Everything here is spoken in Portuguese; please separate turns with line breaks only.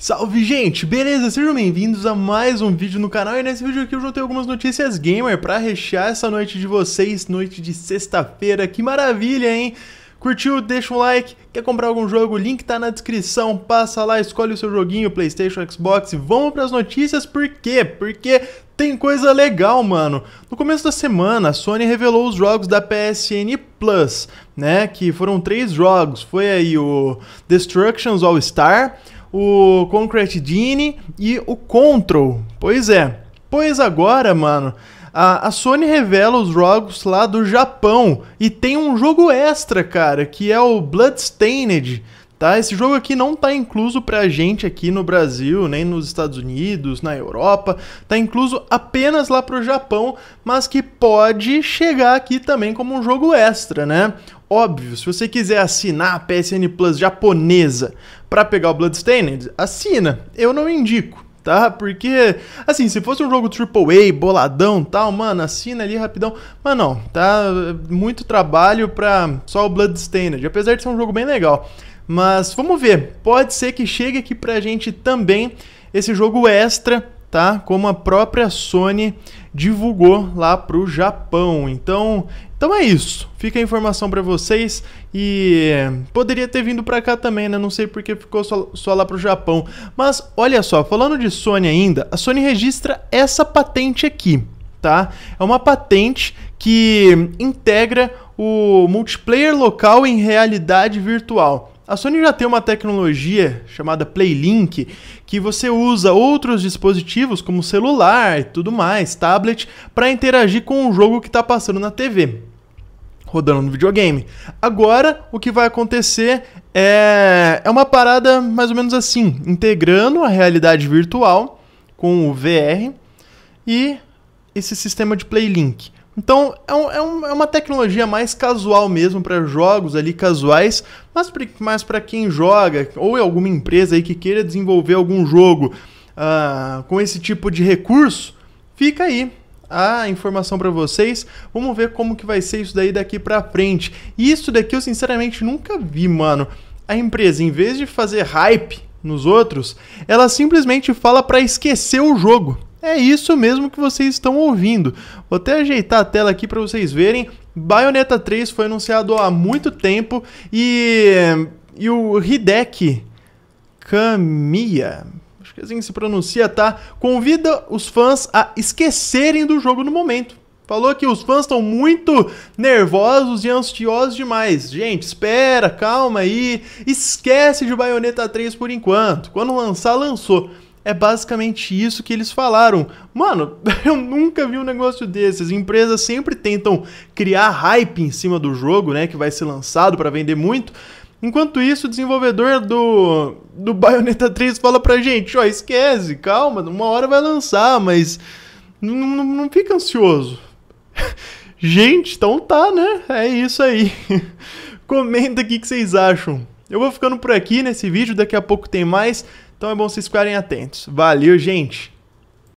Salve gente, beleza? Sejam bem-vindos a mais um vídeo no canal e nesse vídeo aqui eu juntei algumas notícias gamer para rechear essa noite de vocês, noite de sexta-feira, que maravilha, hein? Curtiu? Deixa um like, quer comprar algum jogo? link tá na descrição, passa lá, escolhe o seu joguinho, Playstation, Xbox e vamos pras notícias, por quê? Porque tem coisa legal, mano. No começo da semana, a Sony revelou os jogos da PSN Plus, né, que foram três jogos, foi aí o Destructions All-Star o Concrete Genie e o Control. Pois é. Pois agora, mano, a, Sony revela os jogos lá do Japão e tem um jogo extra, cara, que é o Bloodstained tá? Esse jogo aqui não tá incluso pra gente aqui no Brasil, nem nos Estados Unidos, na Europa, tá incluso apenas lá pro Japão, mas que pode chegar aqui também como um jogo extra, né? Óbvio, se você quiser assinar a PSN Plus japonesa para pegar o Bloodstained, assina. Eu não indico tá? Porque, assim, se fosse um jogo AAA, boladão tal, mano, assina ali rapidão. Mas não, tá muito trabalho pra só o Bloodstained, apesar de ser um jogo bem legal. Mas vamos ver, pode ser que chegue aqui pra gente também esse jogo extra, tá? Como a própria Sony divulgou lá pro Japão. Então, então é isso. Fica a informação para vocês e poderia ter vindo para cá também, né? Não sei porque ficou só, só lá pro Japão. Mas olha só, falando de Sony ainda, a Sony registra essa patente aqui, tá? É uma patente que integra o multiplayer local em realidade virtual. A Sony já tem uma tecnologia chamada Playlink que você usa outros dispositivos como celular e tudo mais, tablet, para interagir com o jogo que está passando na TV, rodando no videogame. Agora, o que vai acontecer é, é uma parada mais ou menos assim, integrando a realidade virtual com o VR e esse sistema de Playlink. Então é, um, é, um, é, uma tecnologia mais casual mesmo para jogos ali casuais, mas, para quem joga ou é alguma empresa aí que queira desenvolver algum jogo uh, com esse tipo de recurso, fica aí a informação para vocês. Vamos ver como que vai ser isso daí daqui para frente. E isso daqui eu sinceramente nunca vi, mano. A empresa, em vez de fazer hype nos outros, ela simplesmente fala para esquecer o jogo. É isso mesmo que vocês estão ouvindo. Vou até ajeitar a tela aqui para vocês verem. Bayonetta 3 foi anunciado há muito tempo e, e o Hideki Kamiya, acho que é assim se pronuncia, tá? Convida os fãs a esquecerem do jogo no momento. Falou que os fãs estão muito nervosos e ansiosos demais. Gente, espera, calma aí. Esquece de Bayonetta 3 por enquanto. Quando lançar, lançou. É basicamente isso que eles falaram. Mano, eu nunca vi um negócio desses. Empresas sempre tentam criar hype em cima do jogo, né, que vai ser lançado para vender muito. Enquanto isso, o desenvolvedor do, do Bayonetta 3 fala pra gente: ó, esquece, calma, uma hora vai lançar, mas não, fica ansioso. gente, então tá, né? É isso aí. Comenta aqui o que vocês acham. Eu vou ficando por aqui nesse vídeo, daqui a pouco tem mais. Então é bom vocês ficarem atentos. Valeu, gente!